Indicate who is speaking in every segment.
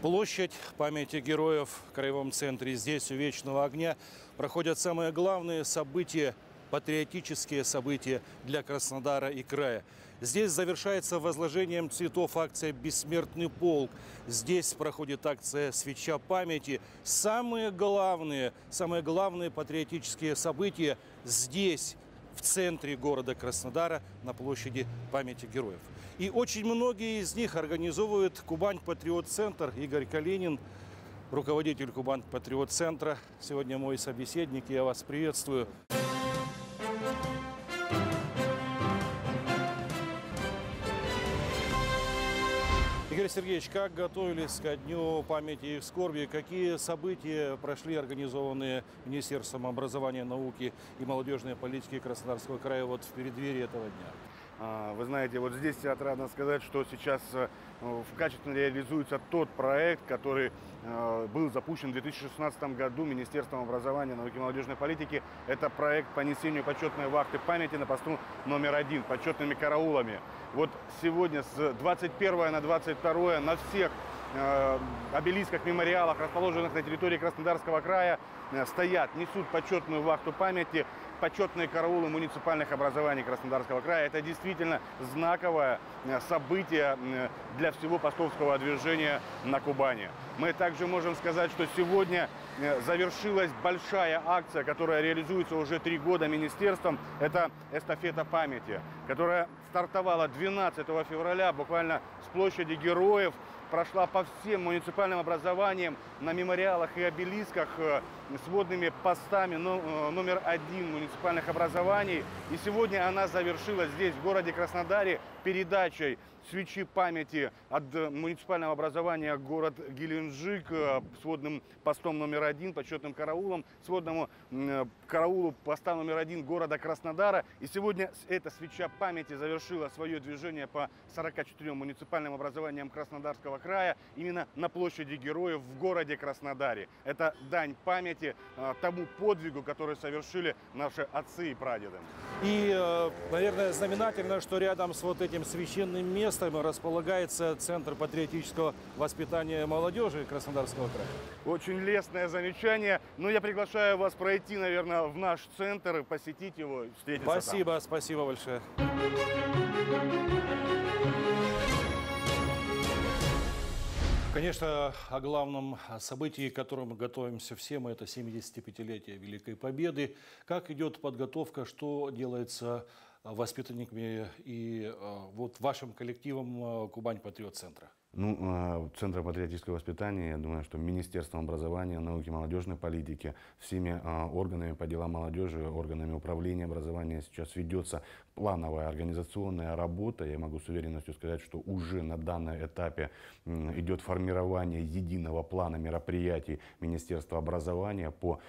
Speaker 1: Площадь памяти героев в Краевом центре здесь у Вечного огня проходят самые главные события, патриотические события для Краснодара и края. Здесь завершается возложением цветов акция «Бессмертный полк». Здесь проходит акция «Свеча памяти». Самые главные, самые главные патриотические события здесь, в центре города Краснодара, на площади памяти героев. И очень многие из них организовывают Кубань Патриот Центр. Игорь Калинин, руководитель Кубань Патриот Центра. Сегодня мой собеседник, я вас приветствую. Игорь Сергеевич, как готовились ко Дню памяти и скорби? Какие события прошли организованные Министерством образования, науки и молодежной политики
Speaker 2: Краснодарского края вот в преддверии этого дня? А, вы знаете, вот здесь отрадно сказать, что сейчас э, в качестве реализуется тот проект, который э, был запущен в 2016 году Министерством образования, науки и молодежной политики. Это проект по несению почетной вахты памяти на посту номер один, почетными караулами. Вот сегодня с 21 на 22 на всех э, обелисках, мемориалах, расположенных на территории Краснодарского края, стоят, несут почетную вахту памяти почетные караулы муниципальных образований Краснодарского края. Это действительно знаковое э, событие э, для всего постовского движения на Кубани. Мы также можем сказать, что сегодня э, завершилась большая акция, которая реализуется уже три года министерством. Это эстафета памяти, которая стартовала 12 февраля буквально с площади героев, прошла по всем муниципальным образованиям на мемориалах и обелисках сводными постами ну, э, номер один муниципальных образований. И сегодня она завершилась здесь, в городе Краснодаре, передачей свечи памяти от э, муниципального образования город Геленджик э, сводным постом номер один, почетным караулом, сводному караулу поста номер один города Краснодара. И сегодня эта свеча памяти завершила свое движение по 44 муниципальным образованиям Краснодарского края именно на площади героев в городе Краснодаре. Это дань памяти памяти э, тому подвигу, который совершили наши отцы и прадеды.
Speaker 1: И, э, наверное, знаменательно, что рядом с вот этим священным местом
Speaker 2: располагается Центр патриотического воспитания молодежи Краснодарского края. Очень лестное замечание. Но я приглашаю вас пройти, наверное, в наш центр и посетить его,
Speaker 1: встретиться Спасибо, там. спасибо большое. Конечно, о главном событии, к которому готовимся все мы, это 75-летие Великой Победы. Как идет подготовка, что делается э, воспитанниками и э, вот вашим коллективом э, Кубань Патриот Центра?
Speaker 2: Ну, а, Центром патриотического воспитания, я думаю, что Министерством образования, науки, молодежной политики, всеми а, органами по делам молодежи, органами управления образования сейчас ведется плановая организационная работа. Я могу с уверенностью сказать, что уже на данном этапе идет формирование единого плана мероприятий Министерства образования по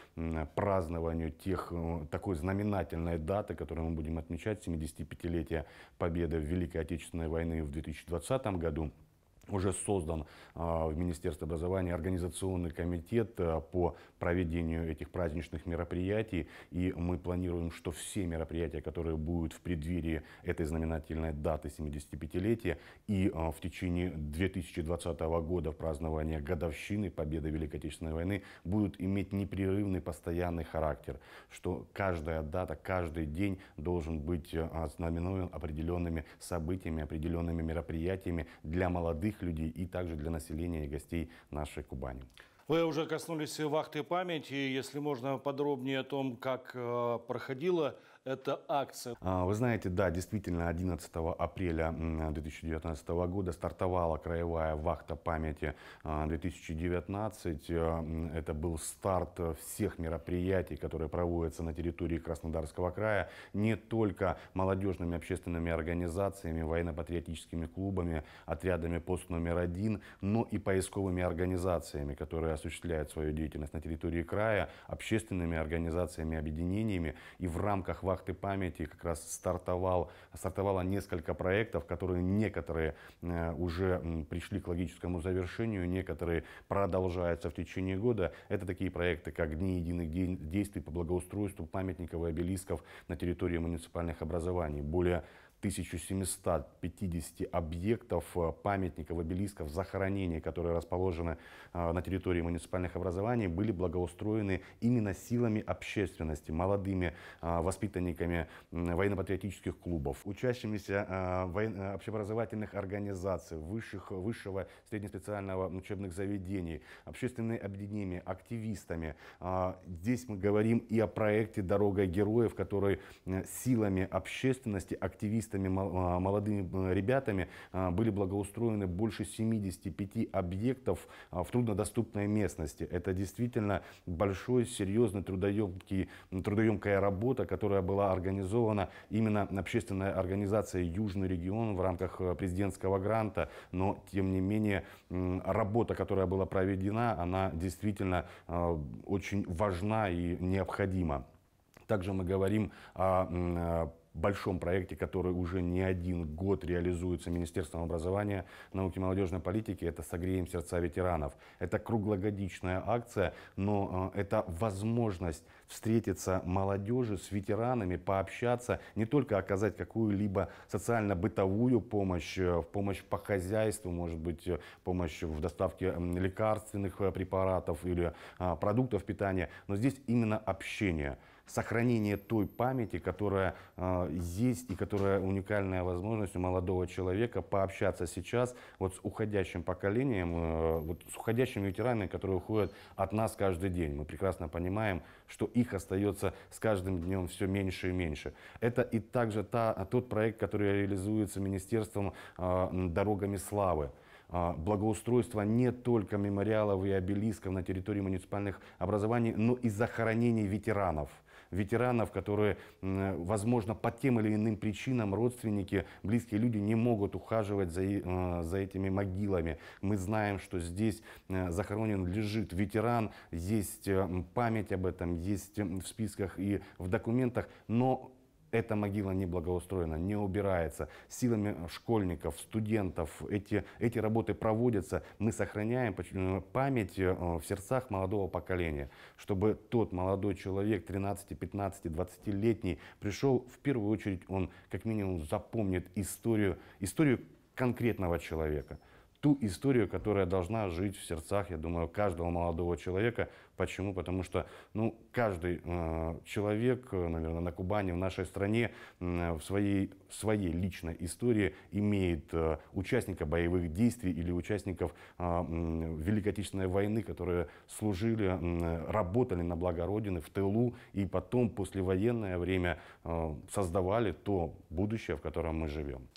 Speaker 2: празднованию тех, э, такой знаменательной даты, которую мы будем отмечать, 75-летие победы в Великой Отечественной войны в 2020 году уже создан а, в Министерстве образования организационный комитет э, по проведению этих праздничных мероприятий. И мы планируем, что все мероприятия, которые будут в преддверии этой знаменательной даты 75-летия и а, в течение 2020 года празднования годовщины победы Великой Отечественной войны, будут иметь непрерывный постоянный характер, что каждая дата, каждый день должен быть э, знаменован определенными событиями, определенными мероприятиями для молодых близких людей и также для населения и гостей нашей Кубани.
Speaker 1: Вы уже коснулись вахты памяти. Если можно подробнее о том, как э, проходила это акция.
Speaker 2: А, вы знаете, да, действительно, 11 апреля 2019 года стартовала краевая вахта памяти 2019. А, э, это был старт всех мероприятий, которые проводятся на территории Краснодарского края, не только молодежными общественными организациями, военно-патриотическими клубами, отрядами пост номер один, но и поисковыми организациями, которые осуществляют свою деятельность на территории края, общественными организациями, объединениями. И в рамках вахты «Вахты памяти» как раз стартовал, стартовало несколько проектов, которые некоторые э, уже пришли к логическому завершению, некоторые продолжаются в течение года. Это такие проекты, как «Дни единых действий по благоустройству памятников и обелисков на территории муниципальных образований». Более 1750 объектов, э, памятников, обелисков, захоронений, которые расположены э, на территории муниципальных образований, были благоустроены именно силами общественности, молодыми э, воспитанниками военно-патриотических клубов, учащимися общеобразовательных организаций, высших, высшего среднеспециального учебных заведений, общественными объединениями, активистами. Здесь мы говорим и о проекте «Дорога героев», который силами общественности, активистов, специалистами, а, молодыми э, ребятами а, были благоустроены больше 75 объектов а, в труднодоступной местности. Это действительно большой, серьезный, трудоемкий, трудоемкая работа, которая была организована именно общественной организацией «Южный регион» в рамках э, президентского гранта. Но, тем не менее, работа, которая была проведена, она действительно э, очень важна и необходима. Также мы говорим о большом проекте, который уже не один год реализуется Министерством образования, науки и молодежной политики. Это «Согреем сердца ветеранов». Это круглогодичная акция, но э, это возможность встретиться молодежи с ветеранами, пообщаться, не только оказать какую-либо социально-бытовую помощь, э, помощь по хозяйству, может быть, э, помощь в доставке лекарственных э, препаратов или а, продуктов питания, но здесь именно общение сохранение той памяти, которая э, есть и которая уникальная возможность у молодого человека пообщаться сейчас вот с уходящим поколением, э, вот с уходящими ветеранами, которые уходят от нас каждый день. Мы прекрасно понимаем, что их остается с каждым днем все меньше и меньше. Это и также та, тот проект, который реализуется Министерством а, «Дорогами славы» а, благоустройства не только мемориалов и обелисков на территории муниципальных образований, но и захоронений ветеранов – ветеранов, которые, возможно, по тем или иным причинам родственники, близкие люди не могут ухаживать за, э, за этими могилами. Мы знаем, что здесь э, захоронен лежит ветеран, есть э, память об этом, есть в списках и в документах, но эта могила не благоустроена, не убирается. Силами школьников, студентов эти, эти работы проводятся. Мы сохраняем память э, в сердцах молодого поколения, чтобы тот молодой человек, 13, 15, 20 летний, пришел, в первую очередь он как минимум запомнит историю, историю конкретного человека ту историю, которая должна жить в сердцах, я думаю, каждого молодого человека, Почему? Потому что ну, каждый а, э, человек, наверное, на Кубани, в нашей стране, э, в своей, своей личной истории имеет э, участника боевых действий или участников э, э, Великой Отечественной войны, которые служили, э, работали на благо Родины, в тылу, и потом, послевоенное время, э, создавали то будущее, в котором мы живем.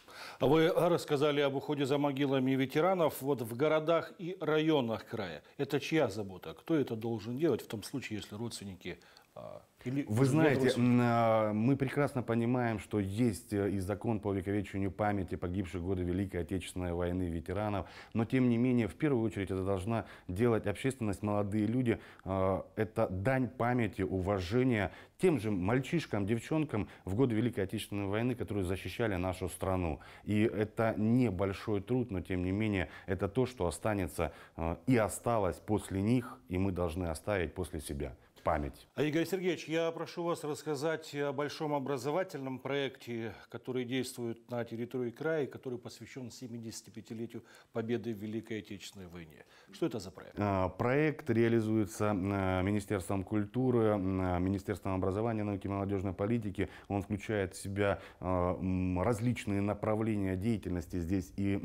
Speaker 1: Вы рассказали об уходе за могилами ветеранов вот в городах и районах края. Это чья забота? Кто это должен нужно делать в том случае, если родственники а, или Вы знаете,
Speaker 2: а, мы прекрасно понимаем, что есть э, и закон по увековечению памяти погибших годы Великой Отечественной войны ветеранов, но тем не менее, в первую очередь, это должна делать общественность, молодые люди. А, это дань памяти, уважения тем же мальчишкам, девчонкам в годы Великой Отечественной войны, которые защищали нашу страну. И это небольшой труд, но тем не менее, это то, что останется а, и осталось после них, и мы должны оставить после себя память.
Speaker 1: А Игорь Сергеевич, я прошу вас рассказать о большом образовательном проекте, который действует на территории края, который посвящен 75-летию победы в Великой Отечественной войне. Что это за проект?
Speaker 2: А, проект реализуется а, Министерством культуры, а, Министерством образования, науки и молодежной политики. Он включает в себя различные направления деятельности. Здесь и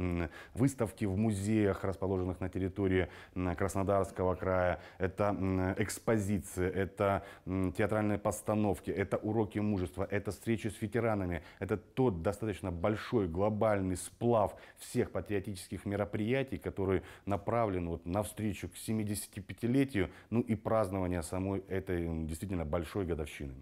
Speaker 2: выставки в музеях, расположенных на территории Краснодарского края. Это экспозиции это театральные постановки, это уроки мужества, это встречи с ветеранами, это тот достаточно большой глобальный сплав всех патриотических мероприятий, которые направлены вот на встречу к 75-летию, ну и празднование самой этой действительно большой годовщины.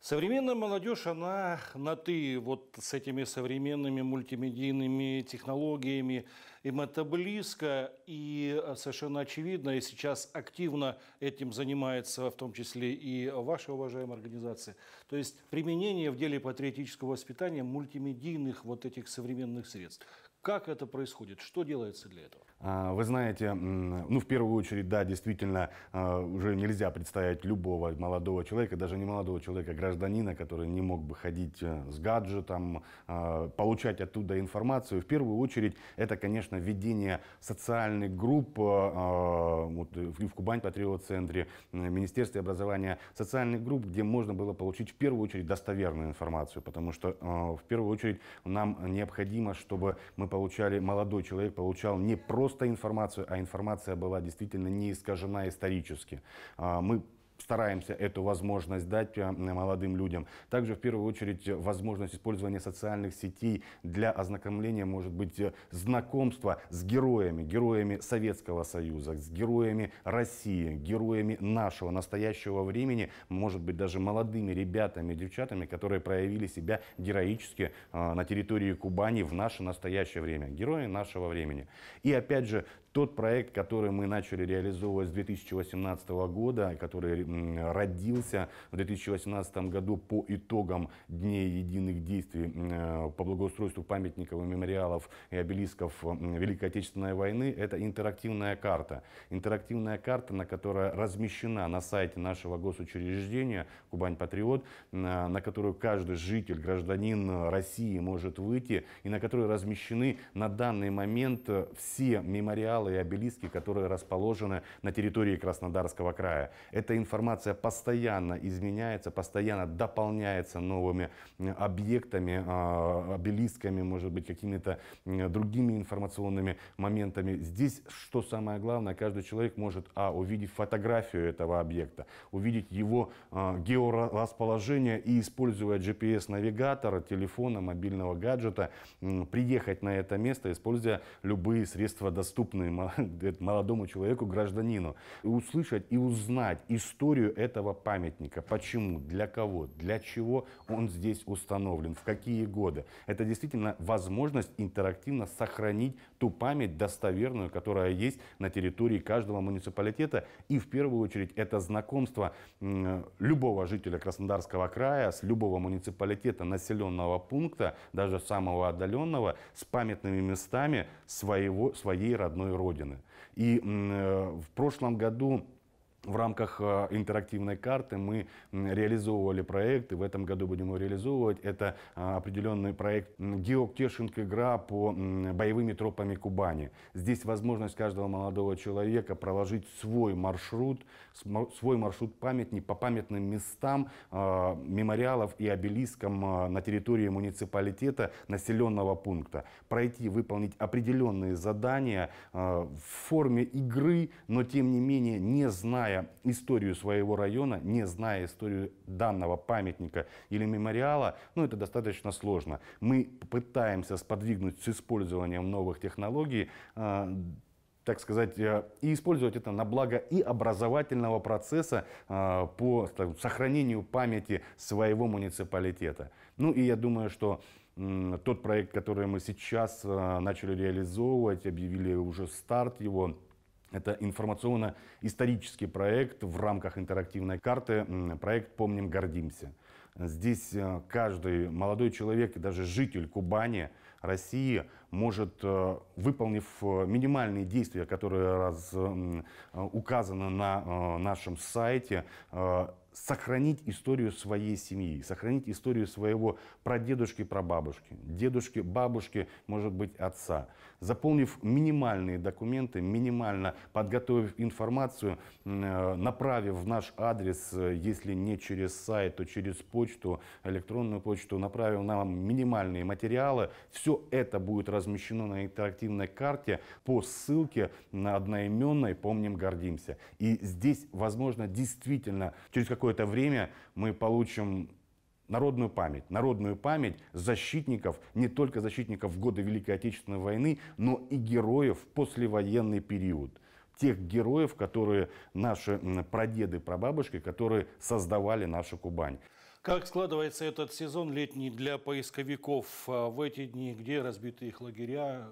Speaker 2: Современная молодежь,
Speaker 1: она на «ты» вот с этими современными мультимедийными технологиями, им это близко и э, совершенно очевидно, и сейчас активно этим занимается в том числе и ваша уважаемая организация. То есть применение в деле патриотического воспитания мультимедийных вот этих современных средств. Как это происходит? Что делается для этого?
Speaker 2: А, вы знаете, ну, в первую очередь, да, действительно, а, уже нельзя представить любого молодого человека, даже не молодого человека, а гражданина, который не мог бы ходить э, с гаджетом, получать оттуда информацию. В первую очередь, это, конечно, введение социальных групп вот, в Кубань Патриот-центре, Министерстве образования, социальных групп, где можно было получить в первую очередь достоверную информацию, потому что в первую очередь нам необходимо, чтобы мы получили получали, молодой человек получал не просто информацию, а информация была действительно не искажена исторически. А, мы стараемся эту возможность дать э, молодым людям. Также, в первую очередь, возможность использования социальных сетей для ознакомления, может быть, э, знакомства с героями, героями Советского Союза, с героями России, героями нашего настоящего времени, может быть, даже молодыми ребятами, девчатами, которые проявили себя героически э, на территории Кубани в наше настоящее время, герои нашего времени. И опять же, тот проект, который мы начали реализовывать с 2018 года, который родился в 2018 году по итогам Дней единых действий э, по благоустройству памятников и мемориалов и обелисков Великой Отечественной войны, это интерактивная карта. Интерактивная карта, на которой размещена на сайте нашего госучреждения «Кубань Патриот», э, на которую каждый житель, гражданин России может выйти и на которой размещены на данный момент э, все мемориалы пьедесталы и обелиски, которые расположены на территории Краснодарского края. Эта информация постоянно изменяется, постоянно дополняется новыми объектами, а, обелисками, может быть, какими-то другими информационными моментами. Здесь, что самое главное, каждый человек может, а, увидеть фотографию этого объекта, увидеть его а, георасположение и, используя gps навигатора, телефона, мобильного гаджета, приехать на это место, используя любые средства доступные молодому человеку, гражданину, услышать и узнать историю этого памятника. Почему, для кого, для чего он здесь установлен, в какие годы. Это действительно возможность интерактивно сохранить ту память достоверную, которая есть на территории каждого муниципалитета. И в первую очередь это знакомство любого жителя Краснодарского края с любого муниципалитета, населенного пункта, даже самого отдаленного, с памятными местами своего, своей родной Родины. И э, в прошлом году в рамках э, интерактивной карты мы реализовывали проект, и в этом году будем его реализовывать. Это э, определенный проект «Геоктешинг. Игра по боевыми тропами Кубани». Здесь возможность каждого молодого человека проложить свой маршрут свой маршрут памятник по памятным местам, а, мемориалов и обелискам а, на территории муниципалитета, населенного пункта. Пройти, выполнить определенные задания а, в форме игры, но тем не менее, не зная историю своего района, не зная историю данного памятника или мемориала, ну это достаточно сложно. Мы пытаемся сподвигнуть с использованием новых технологий так сказать, э, и использовать это на благо и образовательного процесса а, по сохранению памяти своего муниципалитета. Ну и я думаю, что тот проект, который мы сейчас э, начали реализовывать, объявили уже старт его, это информационно-исторический проект в рамках интерактивной карты, проект «Помним, гордимся». Здесь э, каждый молодой человек и даже житель Кубани, России – может, э, выполнив э, минимальные действия, которые раз, э, указаны на нашем сайте, сохранить историю своей семьи, сохранить историю своего прадедушки, прабабушки, дедушки, бабушки, может быть, отца. Заполнив минимальные документы, минимально подготовив информацию, э, направив в наш адрес, э, если не через сайт, то через почту, электронную почту, направив нам минимальные материалы, все это будет размещено на интерактивной карте по ссылке на одноименной «Помним, гордимся». И здесь, возможно, действительно через какое какое-то время мы получим народную память, народную память защитников, не только защитников в годы Великой Отечественной войны, но и героев послевоенный период. Тех героев, которые наши прадеды, прабабушки, которые создавали нашу Кубань.
Speaker 1: Как складывается этот сезон летний для поисковиков а, в эти дни? Где разбиты их лагеря?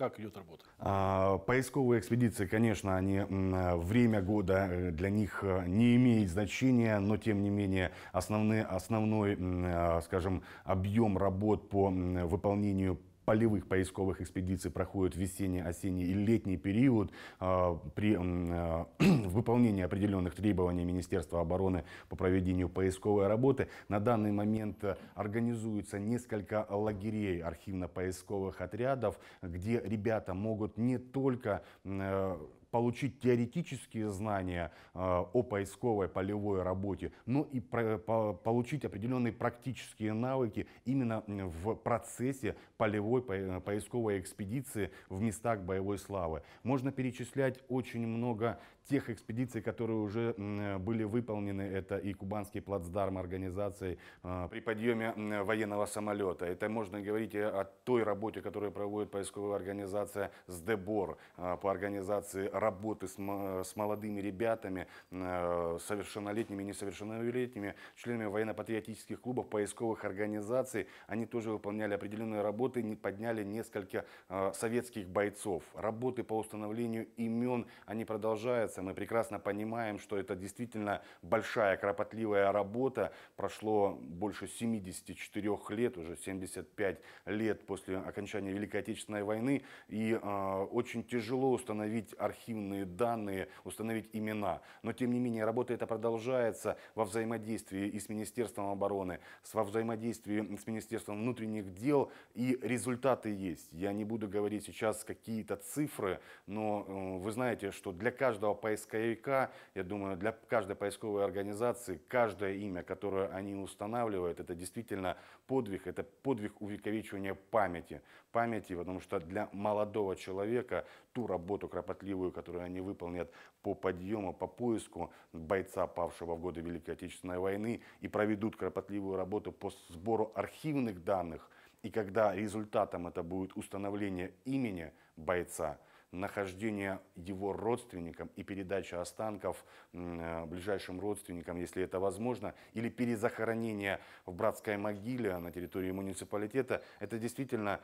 Speaker 1: Как идет работа?
Speaker 2: А, поисковые экспедиции, конечно, они, время года э, для них э, не имеет значения, но тем не менее основные, основной, э, скажем, объем работ по выполнению полевых поисковых экспедиций проходят весенний, осенний и летний период а, при э, выполнении определенных требований Министерства обороны по проведению поисковой работы. На данный момент э, организуется несколько лагерей архивно-поисковых отрядов, где ребята могут не только э, получить теоретические знания э, о поисковой полевой работе, но и получить определенные практические навыки именно в процессе полевой э, поисковой экспедиции в местах боевой славы. Можно перечислять очень много тех экспедиций, которые уже были выполнены. Это и Кубанский плацдарм организации э, при подъеме военного самолета. Это можно говорить о той работе, которую проводит поисковая организация СДБОР по организации работы с, с молодыми ребятами, э, совершеннолетними несовершеннолетними, членами военно-патриотических клубов, поисковых организаций. Они тоже выполняли определенные работы, не подняли несколько э, советских бойцов. Работы по установлению имен, они продолжаются. Мы прекрасно понимаем, что это действительно большая, кропотливая работа. Прошло больше 74 лет, уже 75 лет после окончания Великой Отечественной войны. И э, очень тяжело установить архив архивные данные, установить имена. Но тем не менее работа эта продолжается во взаимодействии и с Министерством обороны, во взаимодействии с Министерством внутренних дел, и результаты есть. Я не буду говорить сейчас какие-то цифры, но э, вы знаете, что для каждого поисковика, я думаю, для каждой поисковой организации, каждое имя, которое они устанавливают, это действительно подвиг, это подвиг увековечивания памяти. Памяти, потому что для молодого человека ту работу кропотливую, которую они выполнят по подъему, по поиску бойца, павшего в годы Великой Отечественной войны, и проведут кропотливую работу по сбору архивных данных. И когда результатом это будет установление имени бойца, нахождение его родственникам и передача останков э, ближайшим родственникам, если это возможно, или перезахоронение в братской могиле на территории муниципалитета, это действительно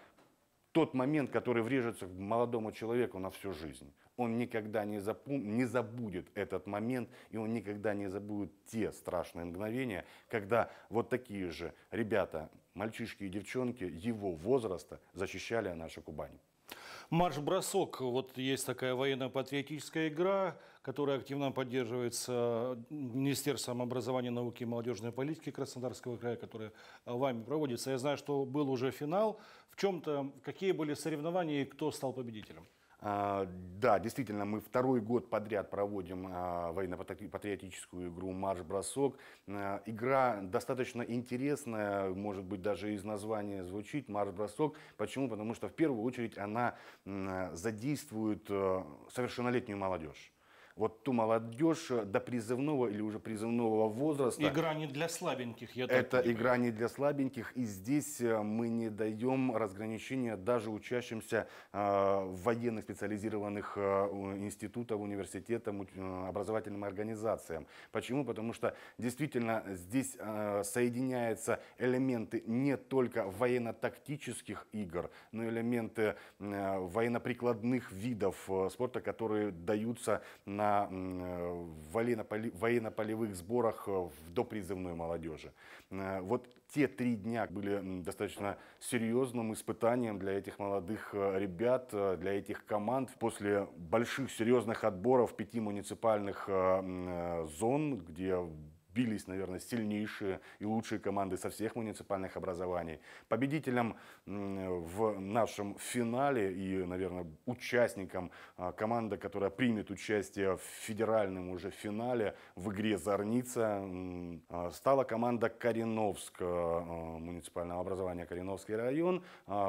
Speaker 2: тот момент, который врежется в молодому человеку на всю жизнь. Он никогда не, запом... не забудет этот момент, и он никогда не забудет те страшные мгновения, когда вот такие же ребята, мальчишки и девчонки его возраста защищали нашу Кубань.
Speaker 1: Марш-бросок. Вот есть такая военно-патриотическая игра которая активно поддерживается Министерством образования, науки и молодежной политики Краснодарского края, которая а, вами проводится. Я знаю, что был уже финал. В чем-то, какие были соревнования и кто
Speaker 2: стал победителем? А, да, действительно, мы второй год подряд проводим а, военно-патриотическую игру «Марш-бросок». Игра достаточно интересная, может быть, даже из названия звучит «Марш-бросок». Почему? Потому что в первую очередь она задействует э, совершеннолетнюю молодежь вот ту молодежь э, до призывного или уже призывного возраста. Игра
Speaker 1: не для слабеньких, я так Это понимаю. игра
Speaker 2: не для слабеньких, и здесь э, мы не даем разграничения даже учащимся э, в военных специализированных институтов, университетам, образовательным организациям. Почему? Потому что действительно здесь соединяются элементы не только военно-тактических игр, но и элементы военно-прикладных видов спорта, которые даются на на военно-полевых сборах э, в допризывной молодежи. Э, вот те три дня были достаточно серьезным испытанием для этих молодых э, ребят, для этих команд. После больших серьезных отборов пяти муниципальных зон, где бились, наверное, сильнейшие и лучшие команды со всех муниципальных образований. Победителем в нашем финале и, наверное, участником а, команда, которая примет участие в федеральном уже финале в игре «Зорница», а, стала команда Кореновск, а, муниципального образования Кореновский район.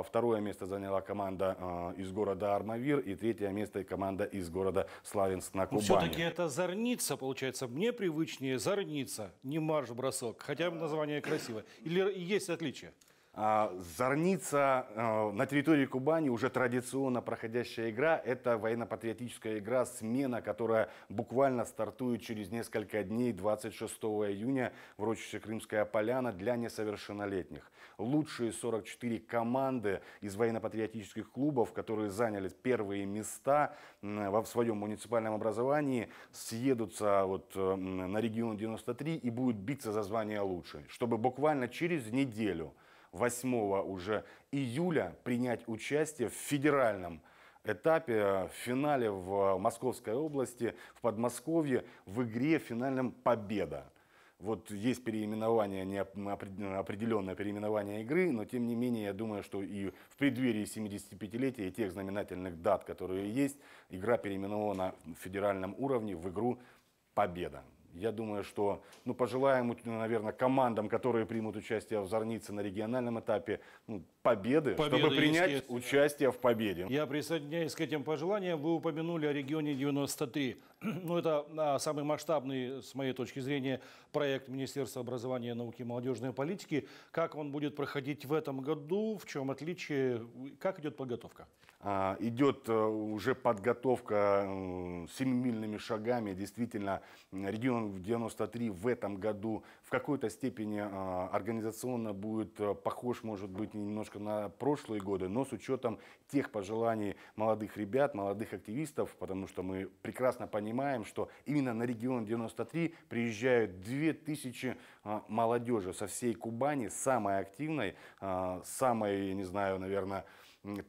Speaker 2: Второе место заняла команда из города Армавир и третье место команда из города Славянск на ну, Кубани. Все-таки
Speaker 1: это «Зорница», получается, мне привычнее «Зорница». Улица, не марш-бросок, хотя название красивое. Или
Speaker 2: есть отличие? А, зорница э, на территории Кубани уже традиционно проходящая игра. Это военно-патриотическая игра «Смена», которая буквально стартует через несколько дней, 26 июня, в рочище Крымская поляна для несовершеннолетних. Лучшие 44 команды из военно-патриотических клубов, которые заняли первые места в своем муниципальном образовании, съедутся вот э, на регион 93 и будут биться за звание лучшей, чтобы буквально через неделю – 8 уже июля принять участие в федеральном этапе, э, в финале в э, Московской области, в Подмосковье, в игре финальном «Победа». Вот есть переименование, не определенное переименование игры, но тем не менее, я думаю, что и в преддверии 75-летия и тех знаменательных дат, которые есть, игра переименована в федеральном уровне в игру «Победа». Я думаю, что ну, пожелаем, наверное, командам, которые примут участие в Зорнице на региональном этапе, ну, победы, победы, чтобы принять участие в победе. Я
Speaker 1: присоединяюсь к этим пожеланиям. Вы упомянули о регионе 93. Ну, это а, самый масштабный, с моей точки зрения, проект Министерства образования, науки и молодежной политики. Как он будет проходить в этом году? В чем отличие? Как идет подготовка?
Speaker 2: А, идет э, уже подготовка семимильными шагами. Действительно, регион 93 в этом году в какой-то степени а, организационно будет э, похож, может быть, немножко на прошлые годы, но с учетом тех пожеланий молодых ребят, молодых активистов, потому что мы прекрасно понимаем, что именно на регион 93 приезжают 2000 а, молодежи со всей Кубани, самой активной, самой, не знаю, наверное,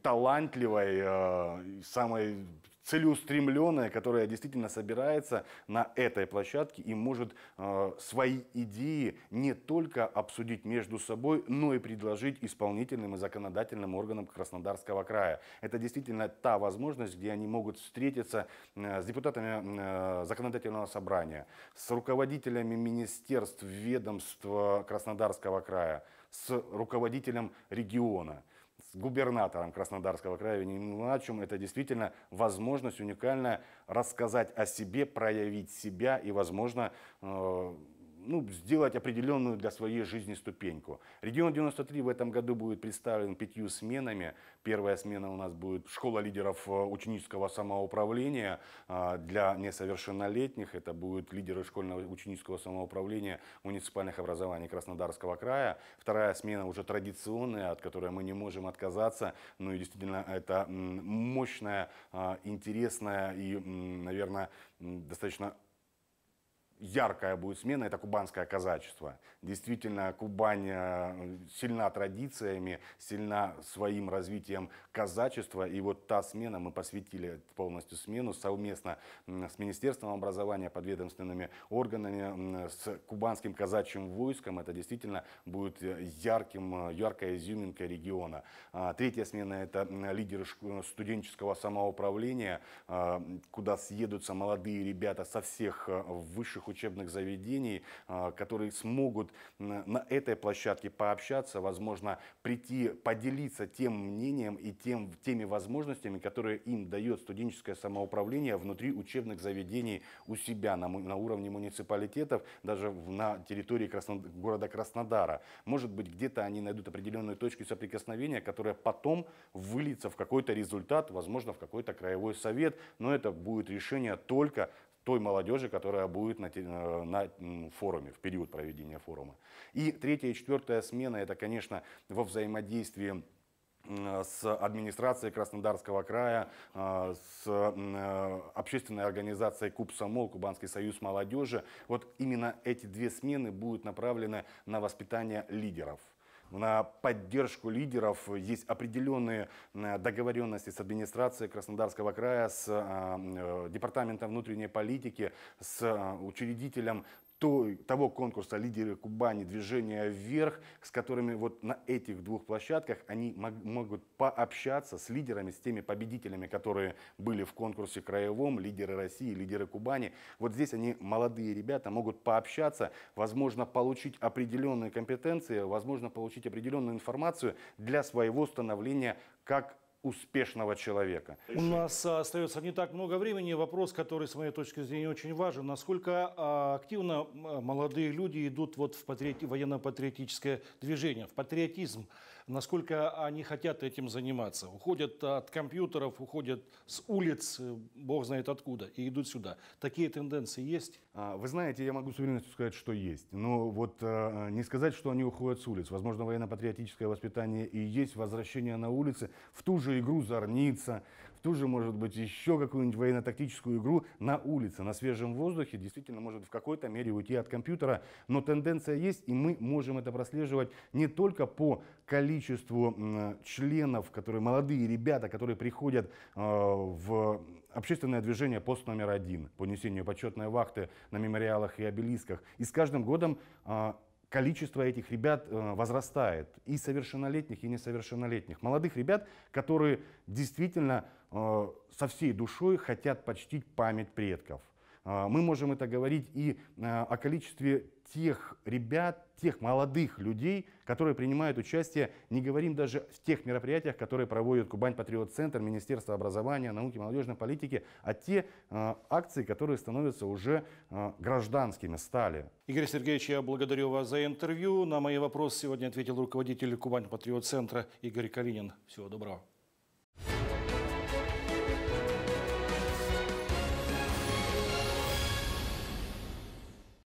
Speaker 2: талантливой, э, самой целеустремленной, которая действительно собирается на этой площадке и может э, свои идеи не только обсудить между собой, но и предложить исполнительным и законодательным органам Краснодарского края. Это действительно та возможность, где они могут встретиться э, с депутатами законодательного собрания, с руководителями министерств, ведомств Краснодарского края, с руководителем региона с губернатором Краснодарского края Вениамином Ивановичем. Это действительно возможность уникальная рассказать о себе, проявить себя и, возможно, э, ну, сделать определенную для своей жизни ступеньку. Регион 93 в этом году будет представлен пятью сменами. Первая смена у нас будет школа лидеров э, ученического самоуправления а, для несовершеннолетних. Это будут лидеры школьного ученического самоуправления муниципальных образований Краснодарского края. Вторая смена уже традиционная, от которой мы не можем отказаться. Ну и действительно, это мощная, а, интересная и, наверное, достаточно яркая будет смена, это кубанское казачество. Действительно, Кубань э, сильна традициями, сильна своим развитием казачества. И вот та смена, мы посвятили полностью смену совместно с Министерством образования, подведомственными органами, с кубанским казачьим войском. Это действительно будет э, ярким, э, яркая изюминка региона. А, третья смена – это лидеры студенческого самоуправления, куда съедутся молодые ребята со всех высших учебных заведений, а, которые смогут на этой площадке пообщаться, возможно, прийти, поделиться тем мнением и тем, теми возможностями, которые им дает студенческое самоуправление внутри учебных заведений у себя на, на уровне муниципалитетов, даже на территории Краснод... города Краснодара. Может быть, где-то они найдут определенную точку соприкосновения, которая потом выльется в какой-то результат, возможно, в какой-то краевой совет, но это будет решение только той молодежи, которая будет на, э, на форуме, в период проведения форума. И третья и четвертая смена, это, конечно, во взаимодействии э, с администрацией Краснодарского края, э, с общественной организацией Кубсамол, Кубанский союз молодежи. Вот именно эти две смены будут направлены на воспитание лидеров на поддержку лидеров. Есть определенные э, договоренности с администрацией Краснодарского края, с э, э, Департаментом внутренней политики, с учредителем той, того конкурса «Лидеры Кубани», «Движение вверх», с которыми вот на этих двух площадках они могут пообщаться с лидерами, с теми победителями, которые были в конкурсе краевом, «Лидеры России», «Лидеры Кубани». Вот здесь они, молодые ребята, могут пообщаться, возможно, получить определенные компетенции, возможно, получить определенную информацию для своего становления как успешного человека. У
Speaker 1: нас а, остается не так много времени. Вопрос, который, с моей точки зрения, очень важен. Насколько а, активно молодые люди идут вот в патриоти... военно-патриотическое движение, в патриотизм? насколько они хотят этим заниматься. Уходят от компьютеров, уходят
Speaker 2: с улиц, э, бог знает откуда, и идут сюда. Такие тенденции есть? А, вы знаете, я могу с уверенностью сказать, что есть. Но ну, вот э, не сказать, что они уходят с улиц. Возможно, военно-патриотическое воспитание и есть возвращение на улицы в ту же игру «Зорница», в ту же, может быть, еще какую-нибудь военно-тактическую игру на улице, на свежем воздухе, действительно может в какой-то мере уйти от компьютера. Но тенденция есть, и мы можем это прослеживать не только по количеству членов, которые молодые ребята, которые приходят э, в общественное движение пост номер один по несению почетной вахты на мемориалах и обелисках. И с каждым годом а, количество этих ребят э, возрастает, и совершеннолетних, и несовершеннолетних. Молодых ребят, которые действительно э, со всей душой хотят почтить память предков. Э, мы можем это говорить и о количестве тех ребят, тех молодых людей, которые принимают участие, не говорим даже в тех мероприятиях, которые проводят Кубань Патриот Центр, Министерство образования, науки, молодежной политики, а те э, акции, которые становятся уже э, гражданскими, стали.
Speaker 1: Игорь Сергеевич, я благодарю вас за интервью. На мои вопросы сегодня ответил руководитель Кубань Патриот Центра Игорь Калинин. Всего доброго.